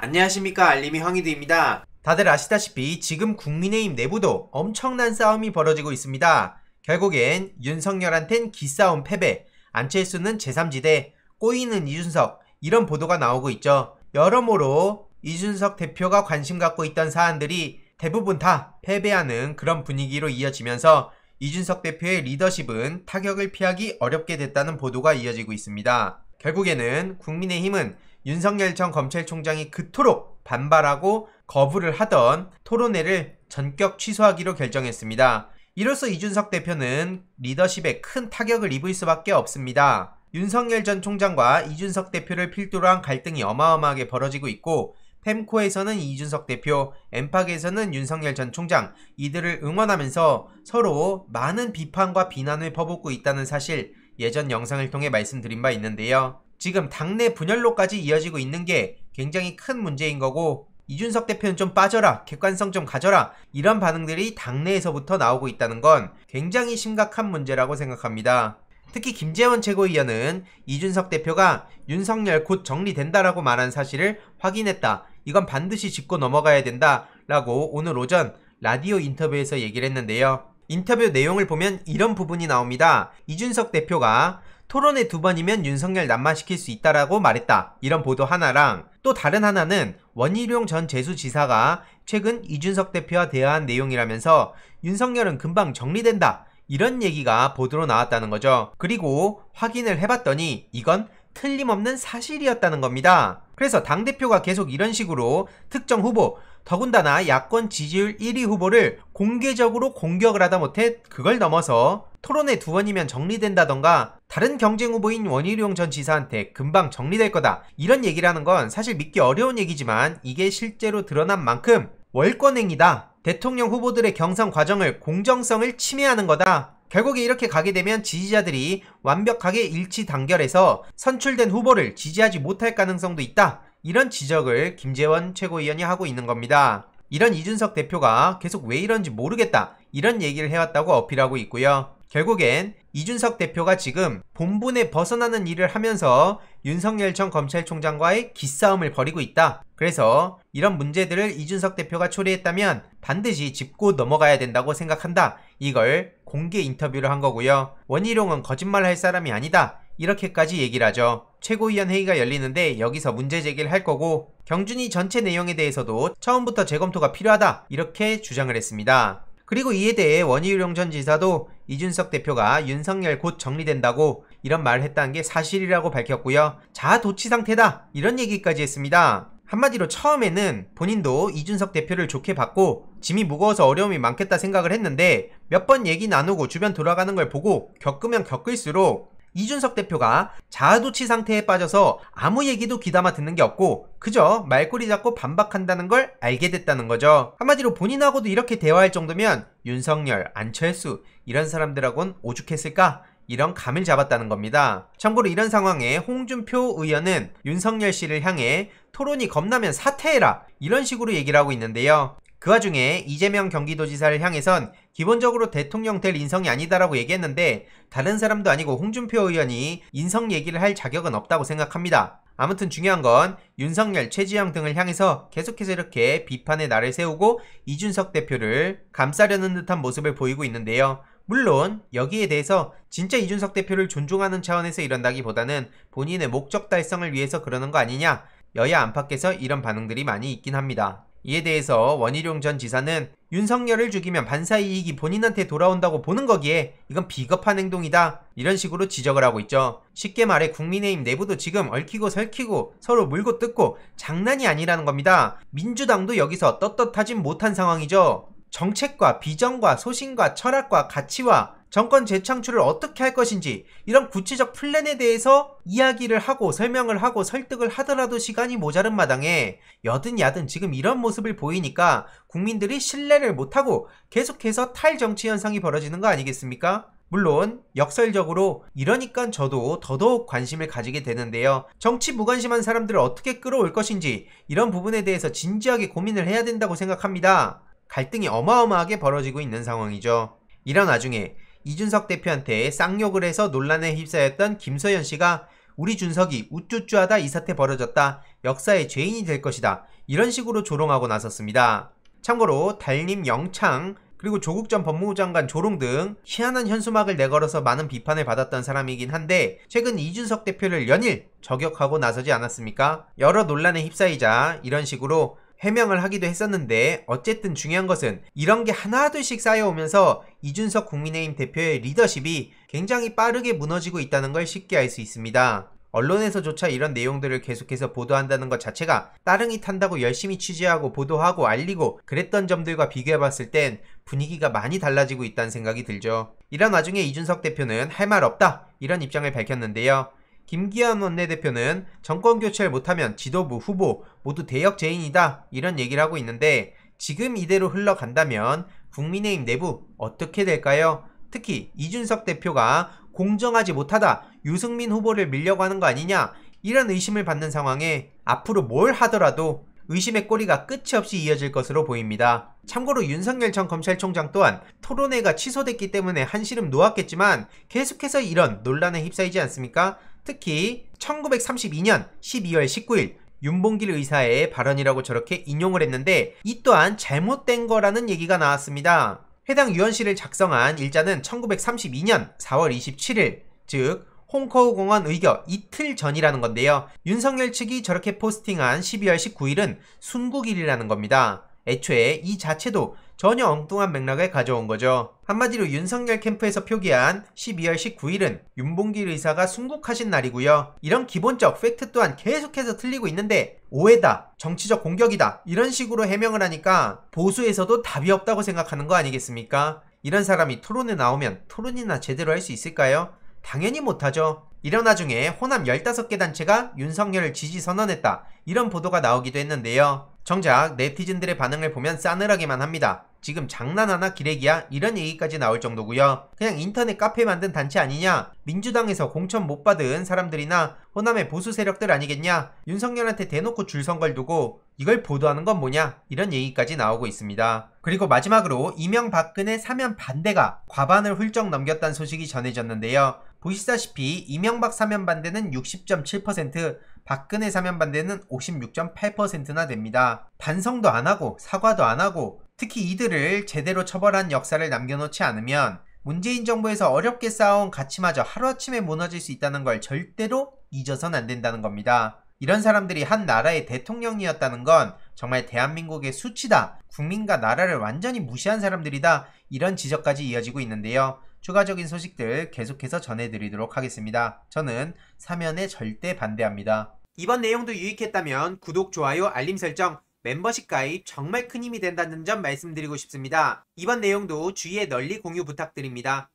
안녕하십니까 알림이 황희드입니다. 다들 아시다시피 지금 국민의힘 내부도 엄청난 싸움이 벌어지고 있습니다. 결국엔 윤석열한텐 기싸움 패배, 안철수는 제3지대, 꼬이는 이준석 이런 보도가 나오고 있죠. 여러모로 이준석 대표가 관심 갖고 있던 사안들이 대부분 다 패배하는 그런 분위기로 이어지면서 이준석 대표의 리더십은 타격을 피하기 어렵게 됐다는 보도가 이어지고 있습니다. 결국에는 국민의힘은 윤석열 전 검찰총장이 그토록 반발하고 거부를 하던 토론회를 전격 취소하기로 결정했습니다. 이로써 이준석 대표는 리더십에 큰 타격을 입을 수밖에 없습니다. 윤석열 전 총장과 이준석 대표를 필두로 한 갈등이 어마어마하게 벌어지고 있고 펜코에서는 이준석 대표, 엠팍에서는 윤석열 전 총장 이들을 응원하면서 서로 많은 비판과 비난을 퍼붓고 있다는 사실 예전 영상을 통해 말씀드린 바 있는데요. 지금 당내 분열로까지 이어지고 있는 게 굉장히 큰 문제인 거고 이준석 대표는 좀 빠져라, 객관성 좀 가져라 이런 반응들이 당내에서부터 나오고 있다는 건 굉장히 심각한 문제라고 생각합니다. 특히 김재원 최고위원은 이준석 대표가 윤석열 곧 정리된다라고 말한 사실을 확인했다. 이건 반드시 짚고 넘어가야 된다. 라고 오늘 오전 라디오 인터뷰에서 얘기를 했는데요. 인터뷰 내용을 보면 이런 부분이 나옵니다. 이준석 대표가 토론회 두 번이면 윤석열 난만시킬수 있다라고 말했다. 이런 보도 하나랑 또 다른 하나는 원희룡 전 제수지사가 최근 이준석 대표와 대화한 내용이라면서 윤석열은 금방 정리된다. 이런 얘기가 보도로 나왔다는 거죠. 그리고 확인을 해봤더니 이건 틀림없는 사실이었다는 겁니다. 그래서 당대표가 계속 이런 식으로 특정 후보, 더군다나 야권 지지율 1위 후보를 공개적으로 공격을 하다 못해 그걸 넘어서 토론회두 번이면 정리된다던가 다른 경쟁 후보인 원희룡 전 지사한테 금방 정리될 거다 이런 얘기라는건 사실 믿기 어려운 얘기지만 이게 실제로 드러난 만큼 월권행위다 대통령 후보들의 경선 과정을 공정성을 침해하는 거다 결국에 이렇게 가게 되면 지지자들이 완벽하게 일치 단결해서 선출된 후보를 지지하지 못할 가능성도 있다 이런 지적을 김재원 최고위원이 하고 있는 겁니다. 이런 이준석 대표가 계속 왜 이런지 모르겠다 이런 얘기를 해왔다고 어필하고 있고요. 결국엔 이준석 대표가 지금 본분에 벗어나는 일을 하면서 윤석열 전 검찰총장과의 기싸움을 벌이고 있다. 그래서 이런 문제들을 이준석 대표가 초래했다면 반드시 짚고 넘어가야 된다고 생각한다. 이걸 공개 인터뷰를 한 거고요. 원희룡은 거짓말할 사람이 아니다. 이렇게까지 얘기를 하죠. 최고위원 회의가 열리는데 여기서 문제 제기를 할 거고 경준이 전체 내용에 대해서도 처음부터 재검토가 필요하다 이렇게 주장을 했습니다. 그리고 이에 대해 원희룡 전 지사도 이준석 대표가 윤석열 곧 정리된다고 이런 말을 했다는 게 사실이라고 밝혔고요. 자아도취 상태다 이런 얘기까지 했습니다. 한마디로 처음에는 본인도 이준석 대표를 좋게 봤고 짐이 무거워서 어려움이 많겠다 생각을 했는데 몇 번 얘기 나누고 주변 돌아가는 걸 보고 겪으면 겪을수록 이준석 대표가 자아도취 상태에 빠져서 아무 얘기도 귀담아 듣는 게 없고 그저 말꼬리 잡고 반박한다는 걸 알게 됐다는 거죠. 한마디로 본인하고도 이렇게 대화할 정도면 윤석열, 안철수 이런 사람들하고는 오죽했을까? 이런 감을 잡았다는 겁니다. 참고로 이런 상황에 홍준표 의원은 윤석열 씨를 향해 토론이 겁나면 사퇴해라 이런 식으로 얘기를 하고 있는데요. 그 와중에 이재명 경기도지사를 향해선 기본적으로 대통령 될 인성이 아니다라고 얘기했는데 다른 사람도 아니고 홍준표 의원이 인성 얘기를 할 자격은 없다고 생각합니다. 아무튼 중요한 건 윤석열, 최지영 등을 향해서 계속해서 이렇게 비판의 날을 세우고 이준석 대표를 감싸려는 듯한 모습을 보이고 있는데요. 물론 여기에 대해서 진짜 이준석 대표를 존중하는 차원에서 이런다기보다는 본인의 목적 달성을 위해서 그러는 거 아니냐 여야 안팎에서 이런 반응들이 많이 있긴 합니다. 이에 대해서 원희룡 전 지사는 윤석열을 죽이면 반사이익이 본인한테 돌아온다고 보는 거기에 이건 비겁한 행동이다 이런 식으로 지적을 하고 있죠. 쉽게 말해 국민의힘 내부도 지금 얽히고 설키고 서로 물고 뜯고 장난이 아니라는 겁니다. 민주당도 여기서 떳떳하진 못한 상황이죠. 정책과 비전과 소신과 철학과 가치와 정권 재창출을 어떻게 할 것인지 이런 구체적 플랜에 대해서 이야기를 하고 설명을 하고 설득을 하더라도 시간이 모자른 마당에 여든야든 지금 이런 모습을 보이니까 국민들이 신뢰를 못하고 계속해서 탈정치 현상이 벌어지는 거 아니겠습니까? 물론 역설적으로 이러니까 저도 더더욱 관심을 가지게 되는데요. 정치 무관심한 사람들을 어떻게 끌어올 것인지 이런 부분에 대해서 진지하게 고민을 해야 된다고 생각합니다. 갈등이 어마어마하게 벌어지고 있는 상황이죠. 이런 와중에 이준석 대표한테 쌍욕을 해서 논란에 휩싸였던 김소연 씨가 우리 준석이 우쭈쭈하다 이 사태 벌어졌다. 역사의 죄인이 될 것이다. 이런 식으로 조롱하고 나섰습니다. 참고로 달님 영창 그리고 조국 전 법무부 장관 조롱 등 희한한 현수막을 내걸어서 많은 비판을 받았던 사람이긴 한데 최근 이준석 대표를 연일 저격하고 나서지 않았습니까? 여러 논란에 휩싸이자 이런 식으로 해명을 하기도 했었는데 어쨌든 중요한 것은 이런 게 하나둘씩 쌓여오면서 이준석 국민의힘 대표의 리더십이 굉장히 빠르게 무너지고 있다는 걸 쉽게 알 수 있습니다. 언론에서조차 이런 내용들을 계속해서 보도한다는 것 자체가 따릉이 탄다고 열심히 취재하고 보도하고 알리고 그랬던 점들과 비교해봤을 땐 분위기가 많이 달라지고 있다는 생각이 들죠. 이런 와중에 이준석 대표는 할 말 없다 이런 입장을 밝혔는데요. 김기현 원내대표는 정권 교체를 못하면 지도부 후보 모두 대역죄인이다 이런 얘기를 하고 있는데 지금 이대로 흘러간다면 국민의힘 내부 어떻게 될까요? 특히 이준석 대표가 공정하지 못하다 유승민 후보를 밀려고 하는 거 아니냐 이런 의심을 받는 상황에 앞으로 뭘 하더라도 의심의 꼬리가 끝이 없이 이어질 것으로 보입니다. 참고로 윤석열 전 검찰총장 또한 토론회가 취소됐기 때문에 한시름 놓았겠지만 계속해서 이런 논란에 휩싸이지 않습니까? 특히 1932년 12월 19일 윤봉길 의사의 발언이라고 저렇게 인용을 했는데 이 또한 잘못된 거라는 얘기가 나왔습니다. 해당 유언실을 작성한 일자는 1932년 4월 27일 즉 홍커우 공원 의결 이틀 전이라는 건데요. 윤석열 측이 저렇게 포스팅한 12월 19일은 순국일이라는 겁니다. 애초에 이 자체도 전혀 엉뚱한 맥락을 가져온 거죠. 한마디로 윤석열 캠프에서 표기한 12월 19일은 윤봉길 의사가 순국하신 날이고요. 이런 기본적 팩트 또한 계속해서 틀리고 있는데 오해다, 정치적 공격이다 이런 식으로 해명을 하니까 보수에서도 답이 없다고 생각하는 거 아니겠습니까? 이런 사람이 토론에 나오면 토론이나 제대로 할 수 있을까요? 당연히 못하죠. 이런 와중에 호남 15개 단체가 윤석열을 지지 선언했다. 이런 보도가 나오기도 했는데요. 정작 네티즌들의 반응을 보면 싸늘하기만 합니다. 지금 장난하나 기레기야 이런 얘기까지 나올 정도고요. 그냥 인터넷 카페 만든 단체 아니냐? 민주당에서 공천 못 받은 사람들이나 호남의 보수 세력들 아니겠냐? 윤석열한테 대놓고 줄선걸 두고 이걸 보도하는 건 뭐냐? 이런 얘기까지 나오고 있습니다. 그리고 마지막으로 이명박근의 사면 반대가 과반을 훌쩍 넘겼다는 소식이 전해졌는데요. 보시다시피 이명박 사면 반대는 60.7%, 박근혜 사면 반대는 56.8%나 됩니다. 반성도 안하고 사과도 안하고 특히 이들을 제대로 처벌한 역사를 남겨놓지 않으면 문재인 정부에서 어렵게 쌓아온 가치마저 하루아침에 무너질 수 있다는 걸 절대로 잊어선 안 된다는 겁니다. 이런 사람들이 한 나라의 대통령이었다는 건 정말 대한민국의 수치다. 국민과 나라를 완전히 무시한 사람들이다. 이런 지적까지 이어지고 있는데요. 추가적인 소식들 계속해서 전해드리도록 하겠습니다. 저는 사면에 절대 반대합니다. 이번 내용도 유익했다면 구독, 좋아요, 알림 설정, 멤버십 가입 정말 큰 힘이 된다는 점 말씀드리고 싶습니다. 이번 내용도 주위에 널리 공유 부탁드립니다.